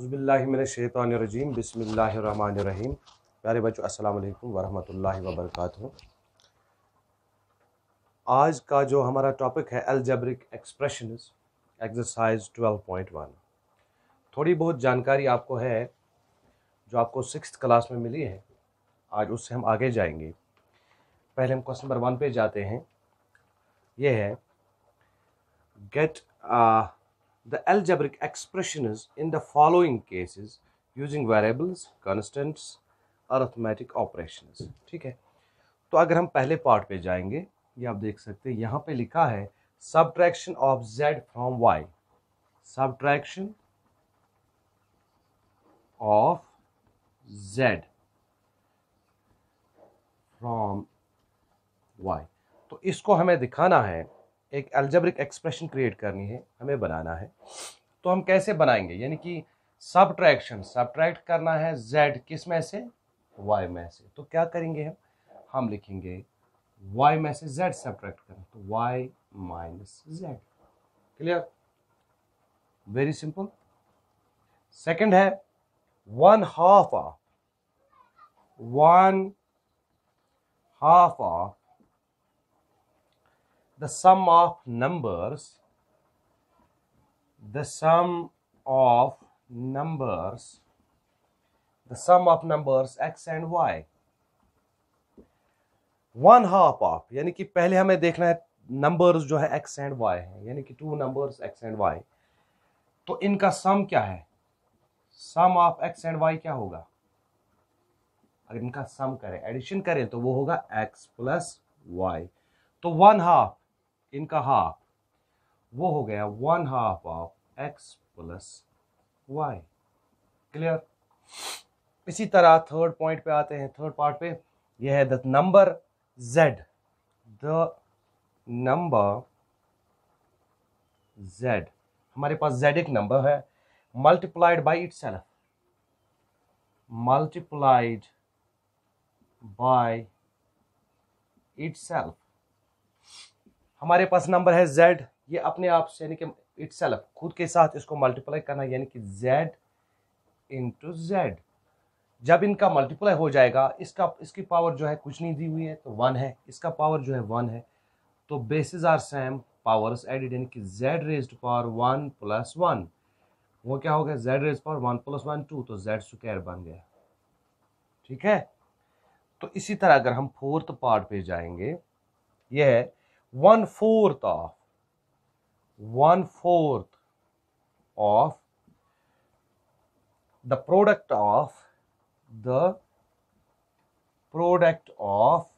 बिस्मिल्लाहिर्रहमानिर्रहीम बिस्मिल्लाहिर्रहमानिर्रहीम प्यारे बच्चों अस्सलाम वालेकुम वरहमतुल्लाहि वबरकातुहू आज का जो हमारा टॉपिक है एल्जेब्रिक एक्सप्रेशंस एक्सरसाइज 12.1 थोड़ी बहुत जानकारी आपको है जो आपको सिक्स क्लास में मिली है आज उससे हम आगे जाएंगे पहले हम क्वेश्चन नंबर वन पे जाते हैं ये है get the algebraic expression is in the following cases using variables constants arithmetic operations ठीक है तो अगर हम पहले पार्ट पे जाएंगे ये आप देख सकते हैं यहाँ पे लिखा है subtraction of z from y subtraction of z from y तो इसको हमें दिखाना है एक एल्जेब्रिक एक्सप्रेशन क्रिएट करनी है हमें बनाना है तो हम कैसे बनाएंगे यानी कि सब्ट्रैक्शन सब्ट्रैक्ट करना है z किस में से y में से तो क्या करेंगे हम हम लिखेंगे y में से z सब्ट्रैक्ट करना तो y minus Z clear very simple second है one half of one half of the sum of numbers the sum of numbers the sum of numbers x and y one half of यानी कि पहले हमें देखना है numbers जो है X and Y है यानी कि two numbers X and Y तो इनका सम क्या है sum of X and Y क्या होगा अगर इनका सम करें एडिशन करें तो वो होगा एक्स प्लस वाई तो वन हाफ इनका हाफ वो हो गया one half of X plus Y clear इसी तरह थर्ड पॉइंट पे आते हैं थर्ड पार्ट पे यह है the number Z the number Z हमारे पास जेड एक नंबर है multiplied by itself by itself हमारे पास नंबर है जेड ये अपने आप से यानी कि इट सेल्फ खुद के साथ इसको मल्टीप्लाई करना यानी कि जेड इंटू जेड जब इनका मल्टीप्लाई हो जाएगा इसका इसकी पावर जो है कुछ नहीं दी हुई है तो वन है इसका पावर जो है वन है तो basis are same powers added यानी कि Z raise to power one plus one वो क्या हो गया Z raise power one plus one two तो जेड स्क्वायर बन गया ठीक है तो इसी तरह अगर हम फोर्थ पार्ट पे जाएंगे यह है one fourth of one fourth of the product of the product of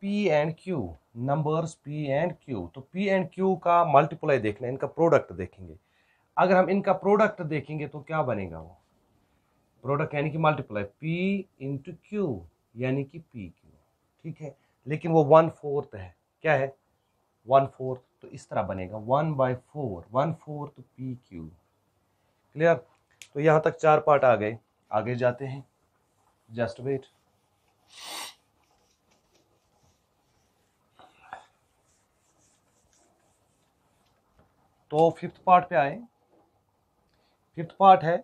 P and Q numbers P and Q तो पी एंड क्यू का मल्टीप्लाई देखना इनका प्रोडक्ट देखेंगे अगर हम इनका प्रोडक्ट देखेंगे तो क्या बनेगा वो प्रोडक्ट यानी कि मल्टीप्लाई पी इंटू क्यू यानी कि पी ठीक है लेकिन वो वन फोर्थ है क्या है वन फोर्थ तो इस तरह बनेगा one by four one fourth P Q clear तो यहाँ तक चार पार्ट आ गए आगे जाते हैं जस्ट वेट तो फिफ्थ पार्ट पे आए फिफ्थ पार्ट है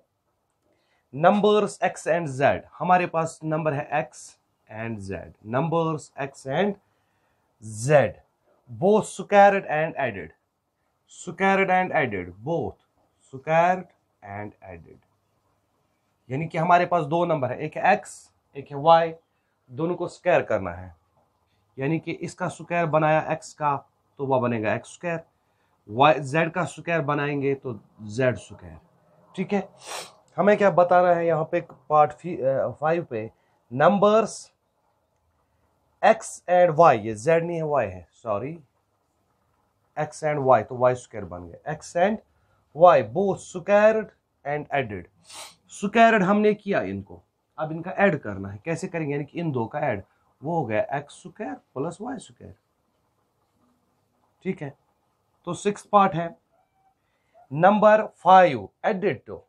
नंबर्स एक्स एंड जेड हमारे पास नंबर है X and Z numbers X and Z both squared and added squared and added both squared and added यानी कि हमारे पास दो नंबर है एक है एक्स एक है वाई दोनों को स्क्वायर करना है यानी कि इसका स्क्वायर बनाया एक्स का तो वह बनेगा एक्स स्क्वायर वाई जेड का स्क्वायर बनाएंगे तो जेड स्क्वायर ठीक है हमें क्या बताना है यहाँ पे पार्ट फाइव पे नंबर्स एक्स एंड वाई ये जेड नहीं है वाई है सॉरी एक्स एंड वाई तो वाई स्क्र बन गया X and Y both square and added square हमने किया इनको अब इनका एड करना है कैसे करेंगे यानी कि इन दो का एड वो हो गया X square plus Y square ठीक है तो सिक्स पार्ट है number five added to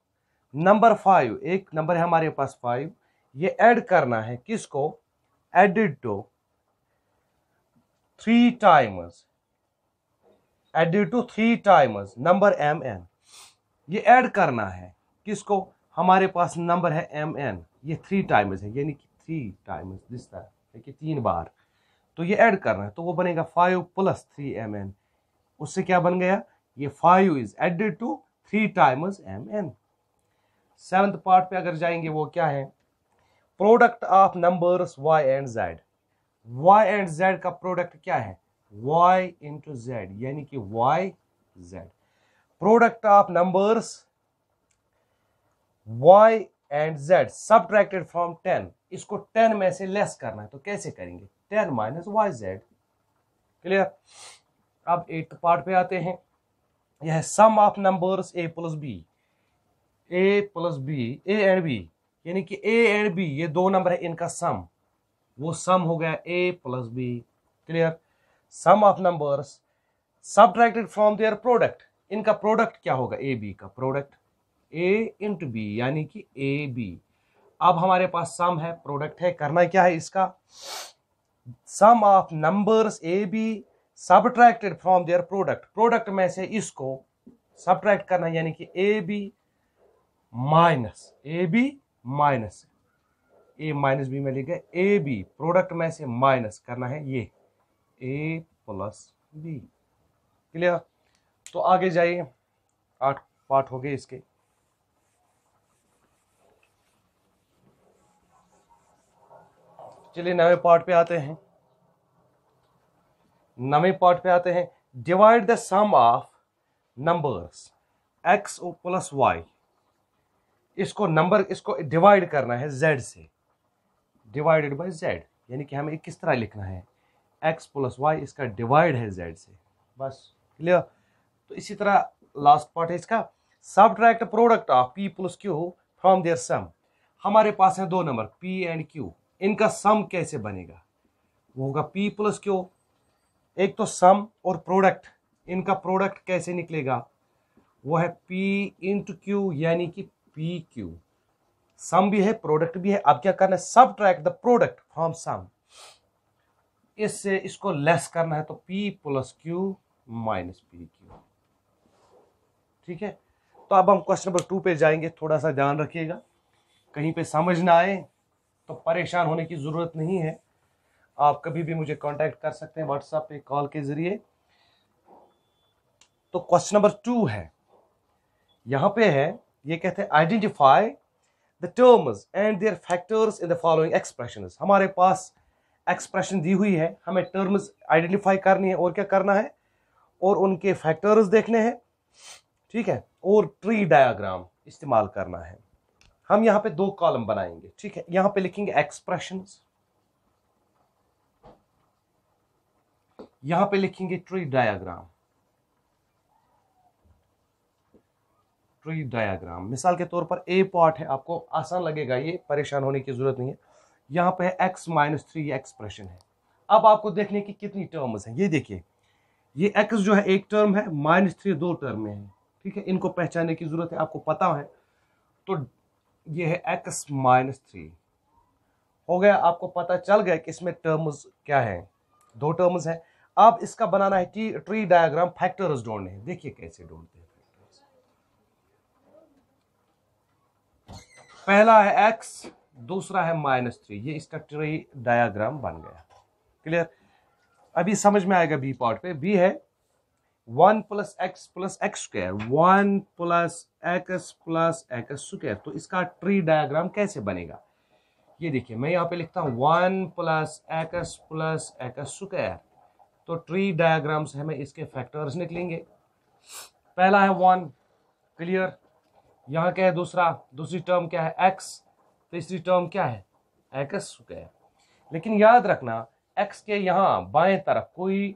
number five एक नंबर है हमारे पास फाइव ये एड करना है किसको added to three times added to three times number M N ये ऐड करना है किसको हमारे पास नंबर है एम एन ये थ्री टाइम्स है यानी कि थ्री टाइम्स दिस तरह देखिए तीन बार तो ये ऐड करना है तो वो बनेगा five plus three M N उससे क्या बन गया ये five is added to three times M N seventh part पे अगर जाएंगे वो क्या है product of numbers Y and Z y and z का प्रोडक्ट क्या है y इंटू जेड यानी कि y z product of numbers y and z tracted from 10 इसको 10 में से लेस करना है तो कैसे करेंगे 10 माइनस वाई जेड क्लियर अब एट पार्ट पे आते हैं यह है sum of numbers A plus B A plus B A and B यानी कि ए एंड बी ये दो नंबर है इनका सम वो सम हो गया A plus B clear sum of numbers tracted from their product इनका प्रोडक्ट क्या होगा ए बी का प्रोडक्ट ए इंटू बी यानी कि ए बी अब हमारे पास सम है प्रोडक्ट है करना क्या है इसका sum of numbers A B tracted from their product product में से इसको ट्रैक्ट करना यानी कि A B minus A B minus A minus B में लिख गए ए बी प्रोडक्ट में से माइनस करना है ये ए प्लस बी क्लियर तो आगे जाइए आठ पार्ट हो गए इसके चलिए नवे पार्ट पे आते हैं नवे पार्ट पे आते हैं divide the sum of numbers X plus Y इसको नंबर इसको डिवाइड करना है जेड से डिवाइडेड बाई जेड यानी कि हमें किस तरह लिखना है एक्स प्लस वाई इसका डिवाइड है जेड से बस क्लियर तो इसी तरह लास्ट पार्ट है इसका subtract product of P plus Q from their sum हमारे पास है दो नंबर पी एंड क्यू इनका सम कैसे बनेगा वो होगा पी प्लस क्यू एक तो सम और प्रोडक्ट इनका प्रोडक्ट कैसे निकलेगा वो है पी इंटू क्यू यानी कि पी क्यू सम भी है प्रोडक्ट भी है अब क्या करना है subtract the product from sum इससे इसको लेस करना है तो P plus Q minus P Q ठीक है तो अब हम क्वेश्चन नंबर टू पे जाएंगे थोड़ा सा ध्यान रखिएगा कहीं पे समझ ना आए तो परेशान होने की ज़रूरत नहीं है आप कभी भी मुझे कांटेक्ट कर सकते हैं व्हाट्सएप पे कॉल के ज़रिए तो क्वेश्चन नंबर टू है यहां पे है ये कहते हैं identify the terms and their factors in the following expression हमारे पास एक्सप्रेशन दी हुई है हमें टर्म्स आइडेंटिफाई करनी है और क्या करना है और उनके फैक्टर्स देखने हैं ठीक है और ट्री डायाग्राम इस्तेमाल करना है हम यहाँ पे दो कॉलम बनाएंगे ठीक है यहाँ पे लिखेंगे एक्सप्रेशन यहाँ पे लिखेंगे ट्री डायाग्राम ट्री डायाग्राम मिसाल के तौर पर ए पार्ट है आपको आसान लगेगा ये परेशान होने की ज़रूरत नहीं है यहाँ पे है एक्स माइनस थ्री एक्सप्रेशन है अब आपको देखने की कितनी टर्म्स हैं ये देखिए ये एक्स जो है एक टर्म है माइनस थ्री दो टर्म है ठीक है इनको पहचानने की ज़रूरत है आपको पता है तो ये है एक्स माइनस थ्री हो गया आपको पता चल गया कि इसमें टर्म्स क्या है दो टर्म्स हैं अब इसका बनाना है कि ट्री डायग्राम फैक्टर्स ढूंढने हैं देखिए कैसे ढूंढते हैं पहला है एक्स दूसरा है माइनस थ्री ये इसका ट्री डायाग्राम बन गया क्लियर अभी समझ में आएगा बी पार्ट पे बी है one plus X plus X square one plus X plus X square तो इसका ट्री डायाग्राम कैसे बनेगा ये देखिए मैं यहाँ पे लिखता हूँ one plus X plus X square तो ट्री डायाग्राम से हमें इसके फैक्टर्स निकलेंगे पहला है वन क्लियर यहाँ क्या है दूसरा दूसरी टर्म क्या है एक्स तीसरी टर्म क्या है एक्स स्क्वायर लेकिन याद रखना एक्स के यहाँ बाएं तरफ कोई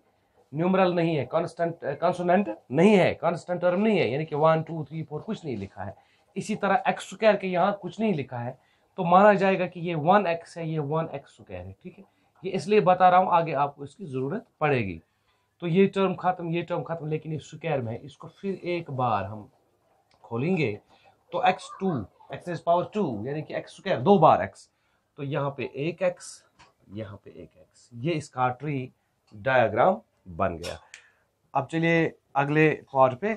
न्यूमरल नहीं है कॉन्स्टेंट कॉन्सोनेंट नहीं है कॉन्स्टेंट टर्म नहीं है यानी कि वन टू थ्री फोर कुछ नहीं लिखा है इसी तरह एक्स स्क्वायर के यहाँ कुछ नहीं लिखा है तो माना जाएगा कि ये वन एक्स है ये वन एक्स स्क्वायर है ठीक है ये इसलिए बता रहा हूँ आगे आपको इसकी ज़रूरत पड़ेगी तो ये टर्म ख़त्म ये टर्म ख़त्म लेकिन ये स्क्वायर में है इसको फिर एक बार हम खोलेंगे तो X two X is power two यानी कि एक्स स्क्वायर दो बार एक्स तो यहाँ पे एक एक्स यहाँ पे एक एक्स ये इसका ट्री डायग्राम बन गया अब चलिए अगले पॉट पे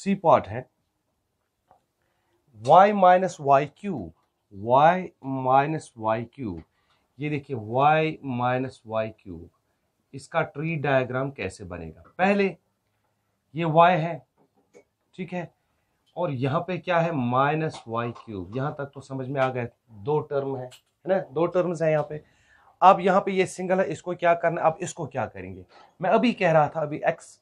सी पॉट है y minus Y cube Y minus Y cube ये देखिए y माइनस वाई क्यूब इसका ट्री डायग्राम कैसे बनेगा पहले ये y है ठीक है और यहाँ पे क्या है माइनस वाई क्यूब यहाँ तक तो समझ में आ गए दो टर्म है है ना दो टर्म्स हैं यहाँ पे अब यहाँ पे ये सिंगल है इसको क्या करना अब इसको क्या करेंगे मैं अभी कह रहा था अभी एक्स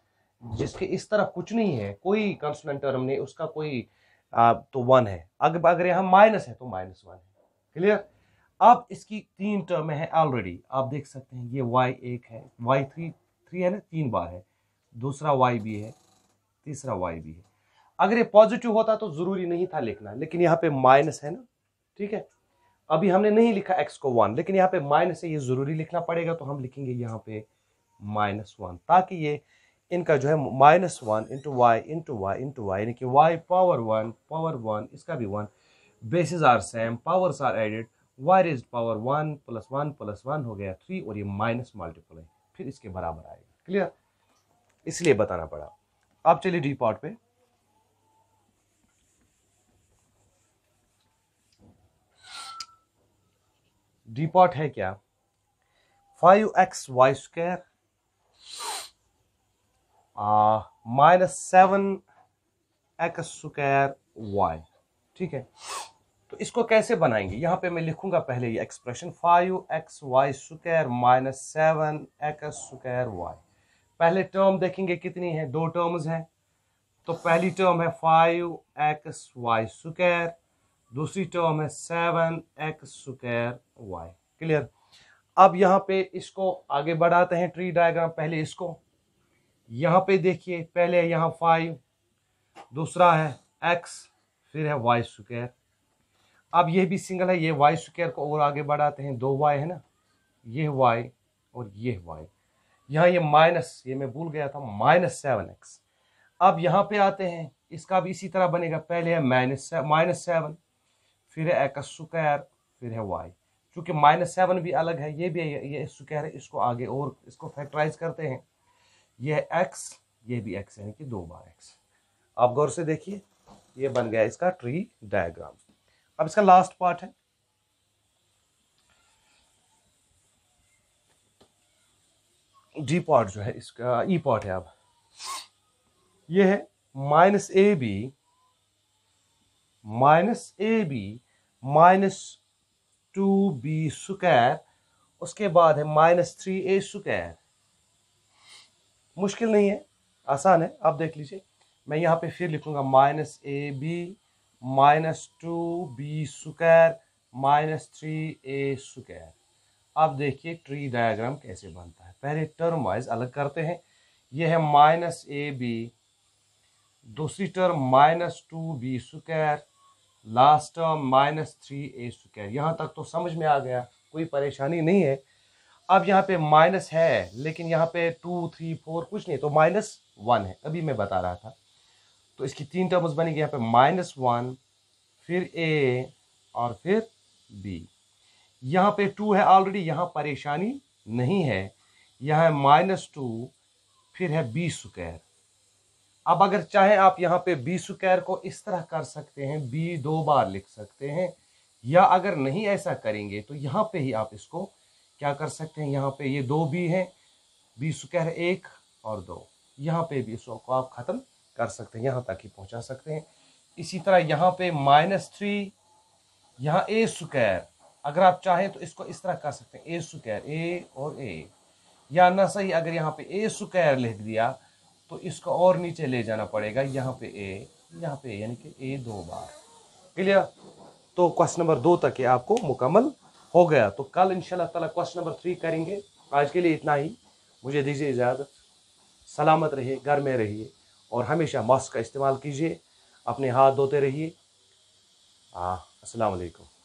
जिसके इस तरफ कुछ नहीं है कोई कंसोनेंट टर्म नहीं उसका कोई आ, तो वन है अगर अगर यहाँ माइनस है तो माइनस वन है क्लियर अब इसकी तीन टर्म है ऑलरेडी आप देख सकते हैं ये वाई एक है वाई थ्री थ्री है ना तीन बार है दूसरा वाई भी है तीसरा वाई भी है अगर ये पॉजिटिव होता तो ज़रूरी नहीं था लिखना लेकिन यहाँ पे माइनस है ना ठीक है अभी हमने नहीं लिखा एक्स को वन लेकिन यहाँ पे माइनस है ये ज़रूरी लिखना पड़ेगा तो हम लिखेंगे यहाँ पे माइनस वन ताकि ये इनका जो है minus one into Y into Y into Y यानी कि Y power one power one इसका भी one bases are same powers are added Y raise power one plus one plus one हो गया थ्री और ये माइनस मल्टीप्लाई फिर इसके बराबर आएगा क्लियर इसलिए बताना पड़ा आप चलिए डी पार्ट पे डी पार्ट है क्या five X Y square minus seven X square Y ठीक है तो इसको कैसे बनाएंगे यहाँ पे मैं लिखूंगा पहले ये expression five X Y square minus seven X square Y पहले टर्म देखेंगे कितनी है दो टर्म्स हैं तो पहली टर्म है फाइव एक्स वाई स्क्र दूसरी टर्म है seven X square Y clear अब यहाँ पे इसको आगे बढ़ाते हैं ट्री डायग्राम पहले इसको यहाँ पे देखिए पहले यहाँ फाइव दूसरा है एक्स फिर है वाई स्क्र अब ये भी सिंगल है ये वाई स्क्वायर को और आगे बढ़ाते हैं दो वाई है ना ये वाई और ये वाई यहाँ ये माइनस ये मैं भूल गया था माइनस सेवन एक्स अब यहाँ पे आते हैं इसका भी इसी तरह बनेगा पहले है माइनस माइनस सेवन फिर है एक्स स्क्वायर फिर है वाई चूँकि माइनस सेवन भी अलग है ये भी है, ये स्क्वायर है इसको आगे और इसको फैक्टराइज करते हैं ये है एक्स ये भी एक्स यानी कि दो बार एक्स आप गौर से देखिए ये बन गया इसका ट्री डायग्राम अब इसका लास्ट पार्ट है डी पार्ट जो है इसका ई e पार्ट है अब ये है minus A B minus A B minus two B square उसके बाद है माइनस थ्री ए स्क्वायर मुश्किल नहीं है आसान है आप देख लीजिए मैं यहां पे फिर लिखूंगा minus A B minus two B square minus three A square अब देखिए ट्री डायग्राम कैसे बनता है पहले टर्म वाइज अलग करते हैं यह है माइनस ए बी दूसरी term minus two B square last term minus three A square यहाँ तक तो समझ में आ गया कोई परेशानी नहीं है अब यहाँ पे माइनस है लेकिन यहाँ पे टू थ्री फोर कुछ नहीं तो माइनस वन है अभी मैं बता रहा था तो इसकी तीन टर्म्स बनेगी यहाँ पे माइनस वन फिर ए और फिर बी यहाँ पे टू है ऑलरेडी यहाँ परेशानी नहीं है यहाँ है माइनस टू फिर है बी स्क्वायर अब अगर चाहें आप यहाँ पे बी स्क्वायर को इस तरह कर सकते हैं बी दो बार लिख सकते हैं या अगर नहीं ऐसा करेंगे तो यहाँ पे ही आप इसको क्या कर सकते हैं यहाँ पे ये दो बी हैं बी स्क्वायर एक और दो यहाँ पे भी इसको आप ख़त्म कर सकते हैं यहाँ तक ही पहुँचा सकते हैं इसी तरह यहाँ पे माइनस थ्री यहाँ ए स्क्वायर अगर आप चाहें तो इसको इस तरह कर सकते हैं ए स्क्वायर ए और ए या ना सही अगर यहाँ पे ए स्क्वायर लिख दिया तो इसको और नीचे ले जाना पड़ेगा यहाँ पे ए यहाँ पे यानी कि ए दो बार क्लियर तो क्वेश्चन नंबर दो तक ये आपको मुकम्मल हो गया तो कल इन ताला क्वेश्चन नंबर थ्री करेंगे आज के लिए इतना ही मुझे दीजिए इजाज़त सलामत रहिए घर में रहिए और हमेशा मास्क का इस्तेमाल कीजिए अपने हाथ धोते रहिए हाँ असलकम